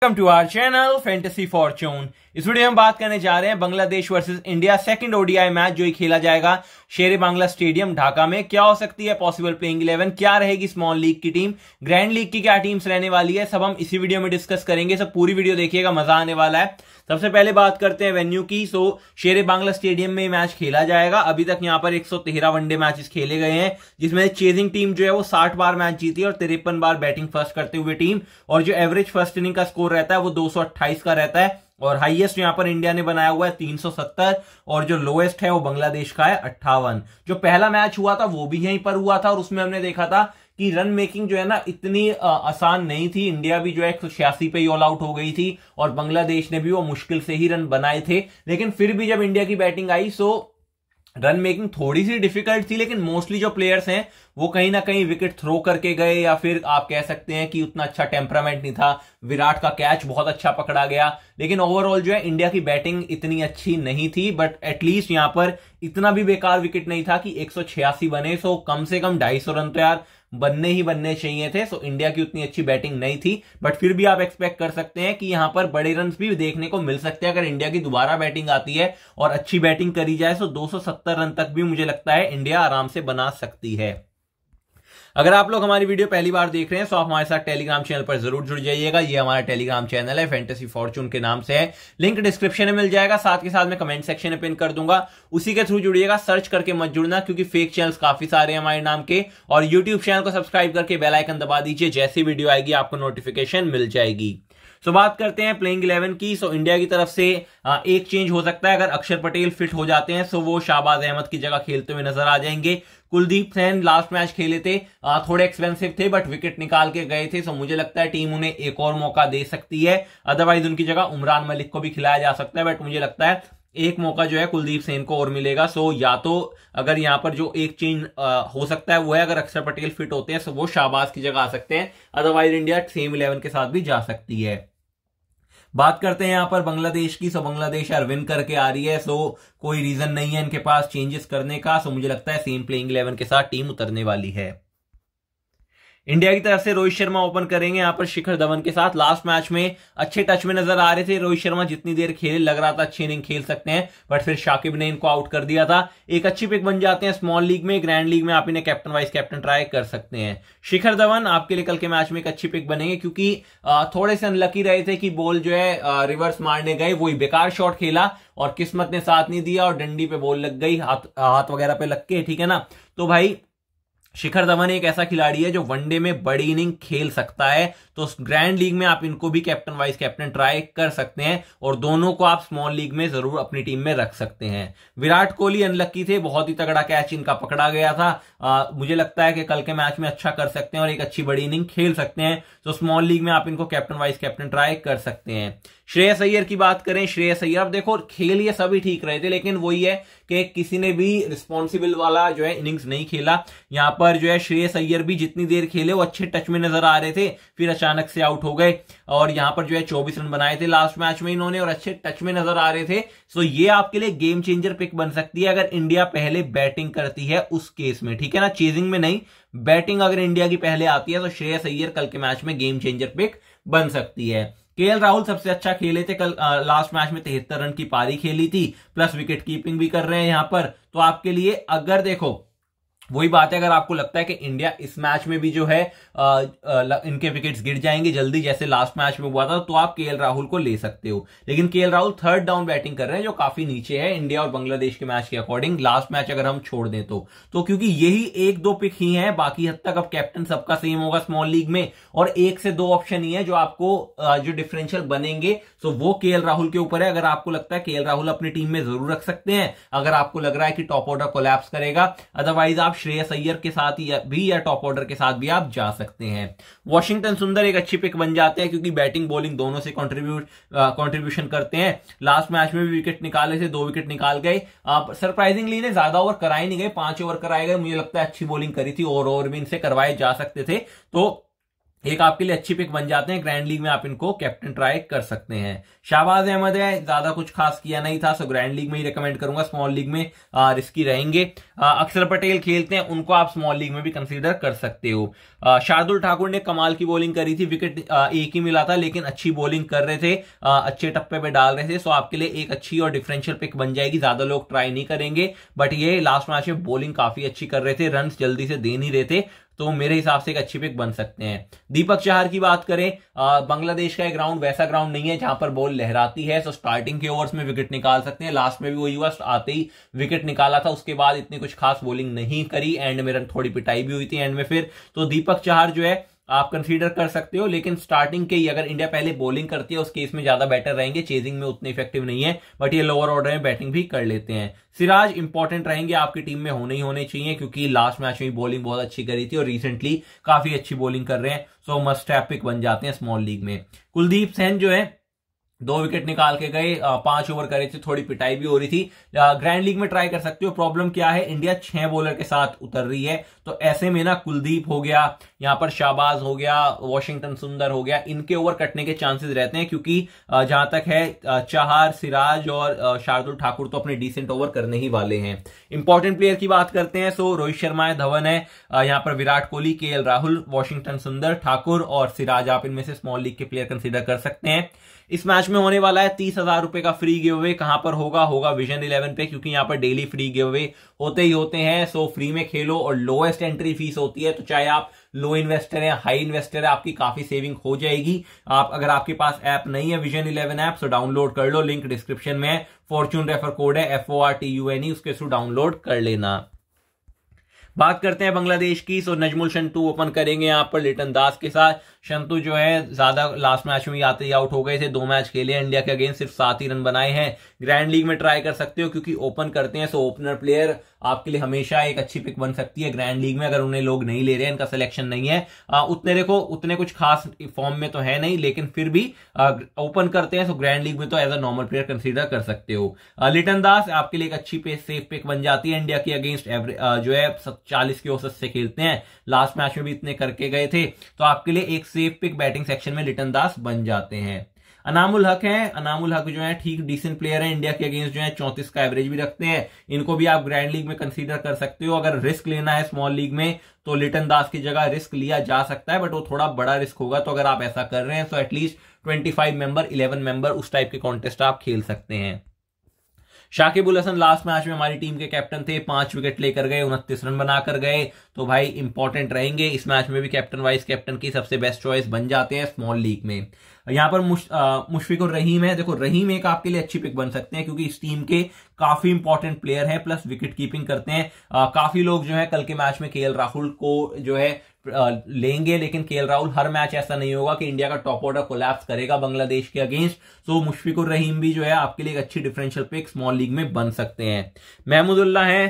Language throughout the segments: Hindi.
Welcome to our channel Fantasy Fortune. इस वीडियो में हम बात करने जा रहे हैं Bangladesh versus India second ODI match जो खेला जाएगा शेर बांग्ला स्टेडियम ढाका में क्या हो सकती है पॉसिबल प्लेइंग इलेवन क्या रहेगी स्मॉल लीग की टीम ग्रैंड लीग की क्या टीम्स रहने वाली है सब हम इसी वीडियो में डिस्कस करेंगे सब पूरी वीडियो देखिएगा मजा आने वाला है सबसे पहले बात करते हैं वेन्यू की सो शेर बांग्ला स्टेडियम में मैच खेला जाएगा अभी तक यहाँ पर एक वनडे मैचेस खेले गए हैं जिसमें चेजिंग टीम जो है वो साठ बार मैच जीती है और तिरपन बार बैटिंग फर्स्ट करते हुए टीम और जो एवरेज फर्स्ट इनिंग का स्कोर रहता है वो दो का रहता है और हाईएस्ट यहां पर इंडिया ने बनाया हुआ है 370 और जो लोएस्ट है वो बांग्लादेश का है अट्ठावन जो पहला मैच हुआ था वो भी यहीं पर हुआ था और उसमें हमने देखा था कि रन मेकिंग जो है ना इतनी आ, आसान नहीं थी इंडिया भी जो है एक पे ही ऑल आउट हो गई थी और बांग्लादेश ने भी वो मुश्किल से ही रन बनाए थे लेकिन फिर भी जब इंडिया की बैटिंग आई सो रन मेकिंग थोड़ी सी डिफिकल्ट थी लेकिन मोस्टली जो प्लेयर्स हैं वो कहीं ना कहीं विकेट थ्रो करके गए या फिर आप कह सकते हैं कि उतना अच्छा टेम्परामेंट नहीं था विराट का कैच बहुत अच्छा पकड़ा गया लेकिन ओवरऑल जो है इंडिया की बैटिंग इतनी अच्छी नहीं थी बट एटलीस्ट यहां पर इतना भी बेकार विकेट नहीं था कि एक बने सो कम से कम ढाई रन तो यार बनने ही बनने चाहिए थे सो इंडिया की उतनी अच्छी बैटिंग नहीं थी बट फिर भी आप एक्सपेक्ट कर सकते हैं कि यहां पर बड़े रन भी देखने को मिल सकते हैं अगर इंडिया की दोबारा बैटिंग आती है और अच्छी बैटिंग करी जाए तो दो रन तक भी मुझे लगता है इंडिया आराम से बना सकती है अगर आप लोग हमारी वीडियो पहली बार देख रहे हैं तो आप हमारे साथ टेलीग्राम चैनल पर जरूर जुड़ जाइएगा ये हमारा टेलीग्राम चैनल है फैंटेसी फॉर्चून के नाम से है लिंक डिस्क्रिप्शन में मिल जाएगा साथ के साथ मैं कमेंट सेक्शन में पिन कर दूंगा उसी के थ्रू जुड़िएगा सर्च करके मत जुड़ना क्योंकि फेक चैनल काफी सारे हैं हमारे नाम के और यूट्यूब चैनल को सब्सक्राइब करके बेलाइकन दबा दीजिए जैसी वीडियो आएगी आपको नोटिफिकेशन मिल जाएगी सो बात करते हैं प्लेइंग इलेवन की सो इंडिया की तरफ से एक चेंज हो सकता है अगर अक्षर पटेल फिट हो जाते हैं सो वो शाहबाज अहमद की जगह खेलते हुए नजर आ जाएंगे कुलदीप सैन लास्ट मैच खेले थे थोड़े एक्सपेंसिव थे बट विकेट निकाल के गए थे सो मुझे लगता है टीम उन्हें एक और मौका दे सकती है अदरवाइज उनकी जगह उमरान मलिक को भी खिलाया जा सकता है बट मुझे लगता है एक मौका जो है कुलदीप सेन को और मिलेगा सो या तो अगर यहाँ पर जो एक चेंज हो सकता है वो है अगर अक्षर पटेल फिट होते हैं तो वो शाहबाज की जगह आ सकते हैं अदरवाइज इंडिया सेम इलेवन के साथ भी जा सकती है बात करते हैं यहाँ पर बांग्लादेश की सो बांग्लादेश यार विन करके आ रही है सो कोई रीजन नहीं है इनके पास चेंजेस करने का सो मुझे लगता है सेम प्लेइंग इलेवन के साथ टीम उतरने वाली है इंडिया की तरफ से रोहित शर्मा ओपन करेंगे यहां पर शिखर धवन के साथ लास्ट मैच में अच्छे टच में नजर आ रहे थे रोहित शर्मा जितनी देर खेले लग रहा था अच्छी इनिंग खेल सकते हैं बट फिर शाकिब ने इनको आउट कर दिया था एक अच्छी पिक बन जाते हैं स्मॉल लीग में ग्रैंड लीग में आप इन्हें कैप्टन वाइस कैप्टन ट्राई कर सकते हैं शिखर धवन आपके लिए कल के मैच में एक अच्छी पिक बनेंगे क्योंकि थोड़े से अनलकी रहे थे कि बॉल जो है रिवर्स मारने गए वही बेकार शॉट खेला और किस्मत ने साथ नहीं दिया और डंडी पे बॉल लग गई हाथ हाथ वगैरह पे लग के ठीक है ना तो भाई शिखर धवन एक ऐसा खिलाड़ी है जो वनडे में बड़ी इनिंग खेल सकता है तो ग्रैंड लीग में आप इनको भी कैप्टन वाइस कैप्टन ट्राई कर सकते हैं और दोनों को आप स्मॉल लीग में जरूर अपनी टीम में रख सकते हैं विराट कोहली अनलक्की थे बहुत ही तगड़ा कैच इनका पकड़ा गया था आ, मुझे लगता है कि कल के मैच में अच्छा कर सकते हैं और एक अच्छी बड़ी इनिंग खेल सकते हैं तो स्मॉल लीग में आप इनको कैप्टन वाइस कैप्टन ट्राई कर सकते हैं श्रेय सैयर की बात करें श्रेय सैयर अब देखो खेल ये सभी ठीक रहे थे लेकिन वही है कि किसी ने भी रिस्पॉन्सिबल वाला जो है इनिंग्स नहीं खेला यहां पर पर जो है श्रेयस अय्यर भी जितनी देर खेले वो अच्छे टच में नजर आ रहे थे फिर अचानक से आउट हो गए और यहां पर जो है चौबीस रन बनाए थे लास्ट मैच में इन्होंने और अच्छे टच में नजर आ रहे थे सो ये आपके लिए गेम चेंजर पिक बन सकती है अगर इंडिया पहले बैटिंग करती है उस केस में ठीक है ना चेजिंग में नहीं बैटिंग अगर इंडिया की पहले आती है तो श्रेयस अय्यर कल के मैच में गेम चेंजर पिक बन सकती है के राहुल सबसे अच्छा खेले थे कल आ, लास्ट मैच में तिहत्तर रन की पारी खेली थी प्लस विकेट कीपिंग भी कर रहे हैं यहां पर तो आपके लिए अगर देखो वही बात है अगर आपको लगता है कि इंडिया इस मैच में भी जो है आ, आ, इनके विकेट्स गिर जाएंगे जल्दी जैसे लास्ट मैच में हुआ था तो आप के राहुल को ले सकते हो लेकिन के राहुल थर्ड डाउन बैटिंग कर रहे हैं जो काफी नीचे है इंडिया और बांग्लादेश के मैच के अकॉर्डिंग लास्ट मैच अगर हम छोड़ दें तो, तो क्योंकि यही एक दो पिक ही है बाकी हद तक अब कैप्टन सबका सेम होगा स्मॉल लीग में और एक से दो ऑप्शन ही है जो आपको जो डिफरेंशियल बनेंगे सो वो के राहुल के ऊपर है अगर आपको लगता है के राहुल अपनी टीम में जरूर रख सकते हैं अगर आपको लग रहा है कि टॉप ऑर्डर कोलैप्स करेगा अदरवाइज आप श्रेयस अय्यर के साथ या भी या टॉप ऑर्डर के साथ भी आप जा सकते हैं वॉशिंगटन सुंदर एक अच्छी पिक बन जाते हैं क्योंकि बैटिंग बॉलिंग दोनों से कॉन्ट्रीब्यूट कॉन्ट्रीब्यूशन uh, करते हैं लास्ट मैच में भी विकेट निकाले थे दो विकेट निकाल गए आप सरप्राइजिंगली ने ज्यादा ओवर कराए नहीं गए पांच ओवर कराए गए मुझे लगता है अच्छी बॉलिंग करी थी और ओवर भी इनसे करवाए जा सकते थे तो एक आपके लिए अच्छी पिक बन जाते हैं ग्रैंड लीग में आप इनको कैप्टन ट्राई कर सकते हैं शाहबाज अहमद है ज्यादा कुछ खास किया नहीं था सो ग्रैंड लीग में ही रिकमेंड करूंगा स्मॉल लीग में आ, रिस्की रहेंगे अक्षर पटेल खेलते हैं उनको आप स्मॉल लीग में भी कंसीडर कर सकते हो शार्दुल ठाकुर ने कमाल की बॉलिंग करी थी विकेट एक ही मिला था लेकिन अच्छी बॉलिंग कर रहे थे आ, अच्छे टप्पे पे डाल रहे थे सो आपके लिए एक अच्छी और डिफरेंशियल पिक बन जाएगी ज्यादा लोग ट्राई नहीं करेंगे बट ये लास्ट मैच में बॉलिंग काफी अच्छी कर रहे थे रन जल्दी से दे नहीं रहे थे तो मेरे हिसाब से एक अच्छी पिक बन सकते हैं दीपक चाहर की बात करें बांग्लादेश का एक ग्राउंड वैसा ग्राउंड नहीं है जहां पर बॉल लहराती है सो स्टार्टिंग के ओवर्स में विकेट निकाल सकते हैं लास्ट में भी वो युवा आते ही विकेट निकाला था उसके बाद इतनी कुछ खास बॉलिंग नहीं करी एंड में रन थोड़ी पिटाई भी हुई थी एंड में फिर तो दीपक चाहर जो है आप कंसीडर कर सकते हो लेकिन स्टार्टिंग के ही अगर इंडिया पहले बॉलिंग करती है उस केस में ज्यादा बेटर रहेंगे चेजिंग में उतने इफेक्टिव नहीं है बट ये लोअर ऑर्डर में बैटिंग भी कर लेते हैं सिराज इंपॉर्टेंट रहेंगे आपकी टीम में होने ही होने चाहिए क्योंकि लास्ट मैच में बॉलिंग बहुत अच्छी करी थी और रिसेंटली काफी अच्छी बॉलिंग कर रहे हैं सो मस्ट पिक बन जाते हैं स्मॉल लीग में कुलदीप सेन जो है दो विकेट निकाल के गए पांच ओवर करे थे थोड़ी पिटाई भी हो रही थी ग्रैंड लीग में ट्राई कर सकते हो प्रॉब्लम क्या है इंडिया छह बॉलर के साथ उतर रही है तो ऐसे में ना कुलदीप हो गया यहां पर शाहबाज हो गया वॉशिंगटन सुंदर हो गया इनके ओवर कटने के चांसेस रहते हैं क्योंकि जहां तक है चाहार सिराज और शार्दुल ठाकुर तो अपने डिसेंट ओवर करने ही वाले हैं इंपॉर्टेंट प्लेयर की बात करते हैं सो रोहित शर्मा है धवन है यहां पर विराट कोहली के राहुल वॉशिंगटन सुंदर ठाकुर और सिराज आप इनमें से स्मॉल लीग के प्लेयर कंसिडर कर सकते हैं इस मैच में होने वाला है तीस हजार रुपए का फ्री गिव अवे कहां पर होगा होगा विजन इलेवन पे क्योंकि यहां पर डेली फ्री गिव अवे होते ही होते हैं सो फ्री में खेलो और लोएस्ट एंट्री फीस होती है तो चाहे आप लो इन्वेस्टर है हाई इन्वेस्टर है आपकी काफी सेविंग हो जाएगी आप अगर आपके पास ऐप नहीं है vision eleven app so download कर लो लिंक डिस्क्रिप्शन में फॉर्चून रेफर कोड है F O R T U N E उसके थ्रू डाउनलोड कर लेना बात करते हैं बांग्लादेश की सो नजमुल शंटू ओपन करेंगे यहां पर लिटन दास के साथ शंतु जो है ज्यादा लास्ट मैच में ही आते ही आउट हो गए थे दो मैच खेले इंडिया के अगेंस्ट सिर्फ सात ही रन बनाए हैं ग्रैंड लीग में ट्राई कर सकते हो क्योंकि ओपन करते हैं सो ओपनर प्लेयर आपके लिए हमेशा एक अच्छी पिक बन सकती है ग्रैंड लीग में अगर उन्हें लोग नहीं ले रहे हैं इनका सिलेक्शन नहीं है आ, उतने देखो उतने कुछ खास फॉर्म में तो है नहीं लेकिन फिर भी ओपन करते हैं सो ग्रैंड लीग में तो as a normal player consider कर सकते हो लिटन दास आपके लिए एक अच्छी पे, सेफ पिक बन जाती है इंडिया की अगेंस्ट जो है चालीस के औसत से खेलते हैं लास्ट मैच में भी इतने करके गए थे तो आपके लिए एक सेफ पिक बैटिंग सेक्शन में लिटन दास बन जाते हैं अनामुल हक हैं अनामुल हक जो है ठीक डिसेंट प्लेयर है इंडिया के अगेंस्ट जो है चौंतीस का एवरेज भी रखते हैं इनको भी आप ग्रैंड लीग में कंसीडर कर सकते हो अगर रिस्क लेना है स्मॉल लीग में तो लिटन दास की जगह रिस्क लिया जा सकता है बट वो थोड़ा बड़ा रिस्क होगा तो अगर आप ऐसा कर रहे हैं तो at least twenty five member eleven member उस टाइप के कॉन्टेस्ट आप खेल सकते हैं शाकिबुल हसन लास्ट मैच में हमारी टीम के कैप्टन थे पांच विकेट लेकर गए उनतीस रन बनाकर गए तो भाई इंपॉर्टेंट रहेंगे इस मैच में भी कैप्टन वाइस कैप्टन की सबसे बेस्ट चॉइस बन जाते हैं स्मॉल लीग में यहाँ पर मुश, आ, मुश्फिक और रहीम है देखो रहीम एक आपके लिए अच्छी पिक बन सकते हैं क्योंकि इस टीम के काफी इंपॉर्टेंट प्लेयर है प्लस विकेट कीपिंग करते हैं आ, काफी लोग जो है कल के मैच में के राहुल को जो है लेंगे लेकिन के राहुल हर मैच ऐसा नहीं होगा कि इंडिया का टॉप ऑर्डर कोलैप्स करेगा बांग्लादेश के अगेंस्ट सो मुशफिकुर रहीम भी जो है आपके लिए एक अच्छी डिफरेंशियल पिक स्मॉल लीग में बन सकते हैं महमूदुल्ला हैं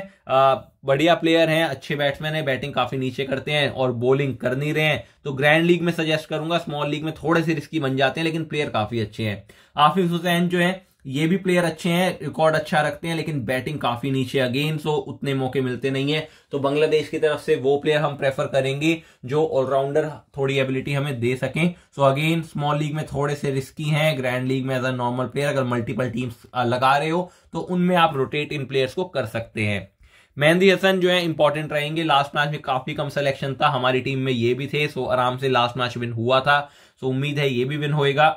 बढ़िया प्लेयर हैं अच्छे बैट्समैन है बैटिंग काफी नीचे करते हैं और बॉलिंग कर नहीं रहे हैं तो ग्रैंड लीग में सजेस्ट करूंगा स्मॉल लीग में थोड़े से रिस्की बन जाते हैं लेकिन प्लेयर काफी अच्छे हैं आफिफ हुसैन जो है ये भी प्लेयर अच्छे हैं रिकॉर्ड अच्छा रखते हैं लेकिन बैटिंग काफी नीचे अगेन सो उतने मौके मिलते नहीं है तो बांग्लादेश की तरफ से वो प्लेयर हम प्रेफर करेंगे जो ऑलराउंडर थोड़ी एबिलिटी हमें दे सकें सो अगेन स्मॉल लीग में थोड़े से रिस्की हैं ग्रैंड लीग में एज अ नॉर्मल प्लेयर अगर मल्टीपल टीम्स लगा रहे हो तो उनमें आप रोटेट इन प्लेयर्स को कर सकते हैं मेहंदी हसन जो है इंपॉर्टेंट रहेंगे लास्ट मैच में काफी कम सिलेक्शन था हमारी टीम में ये भी थे सो आराम से लास्ट मैच विन हुआ था सो उम्मीद है ये भी विन होएगा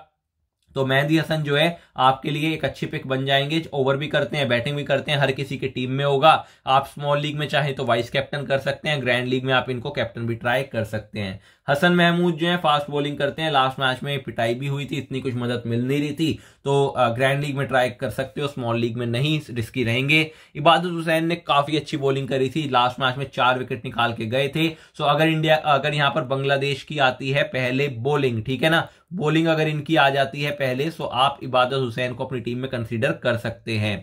तो मेहंदी हसन जो है आपके लिए एक अच्छी पिक बन जाएंगे ओवर भी करते हैं बैटिंग भी करते हैं हर किसी की टीम में होगा आप स्मॉल लीग में चाहे तो वाइस कैप्टन कर सकते हैं ग्रैंड लीग में आप इनको कैप्टन भी ट्राई कर सकते हैं हसन महमूद जो है फास्ट बॉलिंग करते हैं लास्ट मैच में पिटाई भी हुई थी इतनी कुछ मदद मिल नहीं रही थी तो ग्रैंड लीग में ट्राई कर सकते हो स्मॉल लीग में नहीं रिस्की रहेंगे इबादत हुसैन ने काफी अच्छी बॉलिंग करी थी लास्ट मैच में चार विकेट निकाल के गए थे सो अगर इंडिया अगर यहां पर बांग्लादेश की आती है पहले बॉलिंग ठीक है ना बॉलिंग अगर इनकी आ जाती है पहले सो आप इबादत हुसैन को अपनी टीम में कंसीडर कर सकते हैं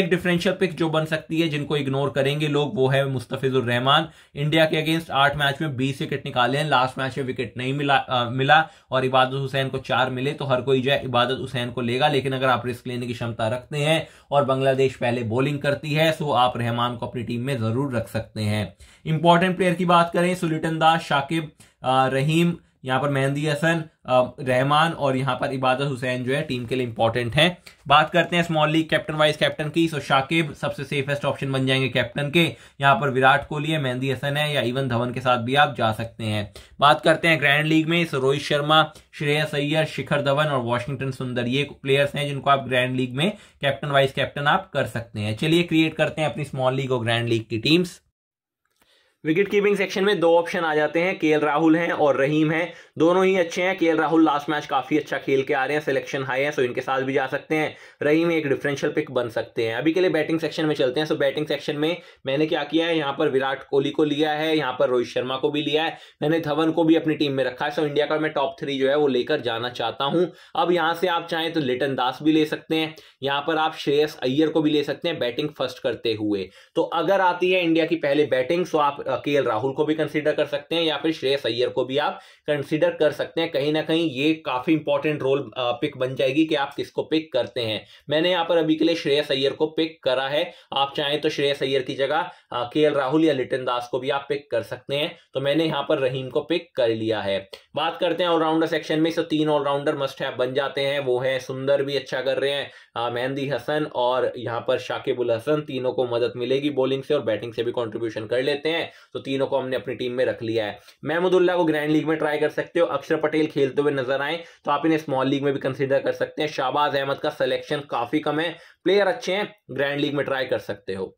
एक डिफरेंशियल पिक जो बन सकती है जिनको इग्नोर करेंगे लोग वो है मुस्तफिजुर रहमान इंडिया के अगेंस्ट आठ मैच में बीस विकेट निकाले हैं लास्ट मैच में विकेट नहीं मिला आ, मिला और इबादत हुसैन को चार मिले तो हर कोई जो इबादत हुसैन को लेगा लेकिन अगर आप रिस्क लेने की क्षमता रखते हैं और बांग्लादेश पहले बॉलिंग करती है सो तो आप रहमान को अपनी टीम में जरूर रख सकते हैं इंपॉर्टेंट प्लेयर की बात करें सुलिटन दास शाकिब रहीम यहाँ पर मेहंदी हसन रहमान और यहाँ पर इबादत हुसैन जो है टीम के लिए इंपॉर्टेंट है बात करते हैं small league captain vice captain की सो शाकिब सबसे सेफेस्ट ऑप्शन बन जाएंगे कैप्टन के यहाँ पर विराट कोहली है मेहंदी हसन है या इवन धवन के साथ भी आप जा सकते हैं बात करते हैं ग्रैंड लीग में सो रोहित शर्मा श्रेयस सैयर शिखर धवन और वॉशिंगटन सुंदर ये प्लेयर्स हैं जिनको आप ग्रैंड लीग में कैप्टन वाइस कैप्टन आप कर सकते हैं चलिए क्रिएट करते हैं अपनी स्मॉल लीग और ग्रैंड लीग की टीम्स विकेट कीपिंग सेक्शन में दो ऑप्शन आ जाते हैं के राहुल हैं और रहीम हैं दोनों ही अच्छे हैं के राहुल लास्ट मैच काफ़ी अच्छा खेल के आ रहे हैं सिलेक्शन हाई है सो इनके साथ भी जा सकते हैं रहीम एक डिफरेंशियल पिक बन सकते हैं अभी के लिए बैटिंग सेक्शन में चलते हैं सो बैटिंग सेक्शन में मैंने क्या किया है यहाँ पर विराट कोहली को लिया है यहाँ पर रोहित शर्मा को भी लिया है मैंने धवन को भी अपनी टीम में रखा है सो इंडिया का मैं टॉप थ्री जो है वो लेकर जाना चाहता हूँ अब यहाँ से आप चाहें तो लिटन दास भी ले सकते हैं यहाँ पर आप श्रेयस अय्यर को भी ले सकते हैं बैटिंग फर्स्ट करते हुए तो अगर आती है इंडिया की पहले बैटिंग सो आप के राहुल को भी कंसिडर कर सकते हैं या फिर श्रेयस अय्यर को भी आप कंसिडर कर सकते हैं कहीं ना कहीं ये काफ़ी इंपॉर्टेंट रोल पिक बन जाएगी कि आप किसको पिक करते हैं मैंने यहाँ पर अभी के लिए श्रेयस अय्यर को पिक करा है आप चाहें तो श्रेयस अय्यर की जगह के राहुल या लिटन दास को भी आप पिक कर सकते हैं तो मैंने यहाँ पर रहीम को पिक कर लिया है बात करते हैं ऑलराउंडर सेक्शन में तो तीन ऑलराउंडर मस्ट है बन जाते हैं वो है सुंदर भी अच्छा कर रहे हैं मेहंदी हसन और यहाँ पर शाकिबुल हसन तीनों को मदद मिलेगी बॉलिंग से और बैटिंग से भी कॉन्ट्रीब्यूशन कर लेते हैं तो तीनों को हमने अपनी टीम में रख लिया है महमूदुल्ला को ग्रैंड लीग में ट्राई कर सकते हो अक्षर पटेल खेलते हुए नजर आए तो आप इन्हें स्मॉल लीग में भी कंसिडर कर सकते हैं शाहबाज अहमद का सिलेक्शन काफी कम है प्लेयर अच्छे हैं ग्रैंड लीग में ट्राई कर सकते हो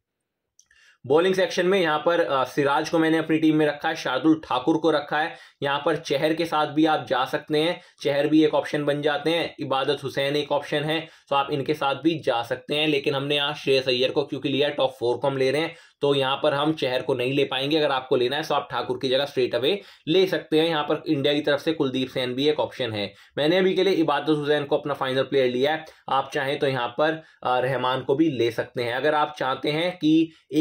बॉलिंग सेक्शन में यहाँ पर सिराज को मैंने अपनी टीम में रखा है शार्दुल ठाकुर को रखा है यहाँ पर चहर के साथ भी आप जा सकते हैं चहर भी एक ऑप्शन बन जाते हैं इबादत हुसैन एक ऑप्शन है तो आप इनके साथ भी जा सकते हैं लेकिन हमने यहाँ श्रेयस अय्यर को क्योंकि लिया टॉप फोर को हम ले रहे हैं तो यहाँ पर हम शहर को नहीं ले पाएंगे अगर आपको लेना है तो आप ठाकुर की जगह स्ट्रेट अवे ले सकते हैं यहाँ पर इंडिया की तरफ से कुलदीप सैन भी एक ऑप्शन है मैंने अभी के लिए इबादत हुसैन को अपना फाइनल प्लेयर लिया है आप चाहें तो यहाँ पर रहमान को भी ले सकते हैं अगर आप चाहते हैं कि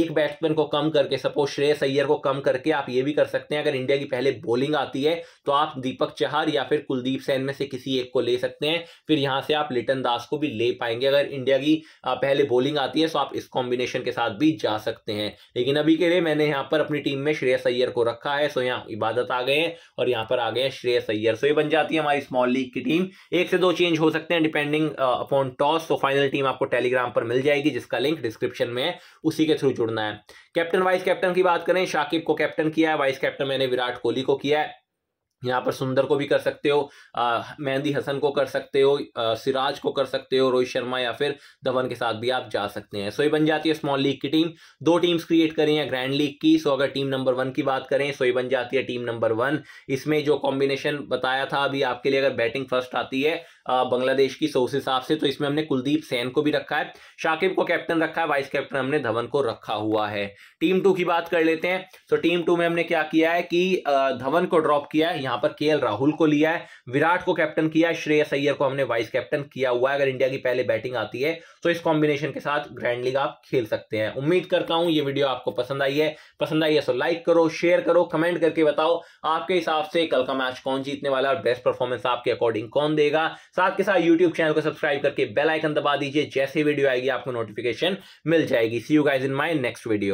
एक बैट्समैन को कम करके सपोज श्रेयस अय्यर को कम करके आप ये भी कर सकते हैं अगर इंडिया की पहले बॉलिंग आती है तो आप दीपक चहार या फिर कुलदीप सेन में से किसी एक को ले सकते हैं फिर यहाँ से आप लिटन दास को भी ले पाएंगे अगर इंडिया की पहले बॉलिंग आती है तो आप इस कॉम्बिनेशन के साथ भी जा सकते हैं हैं लेकिन अभी के लिए मैंने यहाँ पर अपनी टीम में श्रेयस अय्यर को रखा है सो यहाँ इबादत आ गए हैं और यहाँ पर आ गए हैं श्रेयस अय्यर सो ये बन जाती है हमारी स्मॉल लीग की टीम एक से दो चेंज हो सकते हैं डिपेंडिंग अपॉन टॉस तो फाइनल टीम आपको टेलीग्राम पर मिल जाएगी जिसका लिंक डिस्क्रिप्शन में है उसी के थ्रू जुड़ना है कैप्टन वाइस कैप्टन की बात करें शाकिब को कैप्टन किया है वाइस कैप्टन मैंने विराट कोहली को किया है यहाँ पर सुंदर को भी कर सकते हो मेहंदी हसन को कर सकते हो आ, सिराज को कर सकते हो रोहित शर्मा या फिर धवन के साथ भी आप जा सकते हैं सो ये बन जाती है स्मॉल लीग की टीम दो टीम्स क्रिएट करें या ग्रैंड लीग की सो अगर टीम नंबर वन की बात करें सो ये बन जाती है टीम नंबर वन इसमें जो कॉम्बिनेशन बताया था अभी आपके लिए अगर बैटिंग फर्स्ट आती है बांग्लादेश की सो उस हिसाब से तो इसमें हमने कुलदीप सेन को भी रखा है शाकिब को कैप्टन रखा है वाइस कैप्टन हमने धवन को रखा हुआ है टीम टू की बात कर लेते हैं तो टीम टू में हमने क्या किया है कि धवन को ड्रॉप किया है यहाँ पर के राहुल को लिया है विराट को कैप्टन किया है श्रेयस अय्यर को हमने वाइस कैप्टन किया हुआ है अगर इंडिया की पहले बैटिंग आती है तो इस कॉम्बिनेशन के साथ ग्रैंड लीग आप खेल सकते हैं उम्मीद करता हूँ ये वीडियो आपको पसंद आई है पसंद आई है तो लाइक करो शेयर करो कमेंट करके बताओ आपके हिसाब से कल का मैच कौन जीतने वाला और बेस्ट परफॉर्मेंस आपके अकॉर्डिंग कौन देगा साथ के साथ यूट्यूब चैनल को सब्सक्राइब करके बेल आइकन दबा दीजिए जैसे वीडियो आएगी आपको नोटिफिकेशन मिल जाएगी see you guys in my next video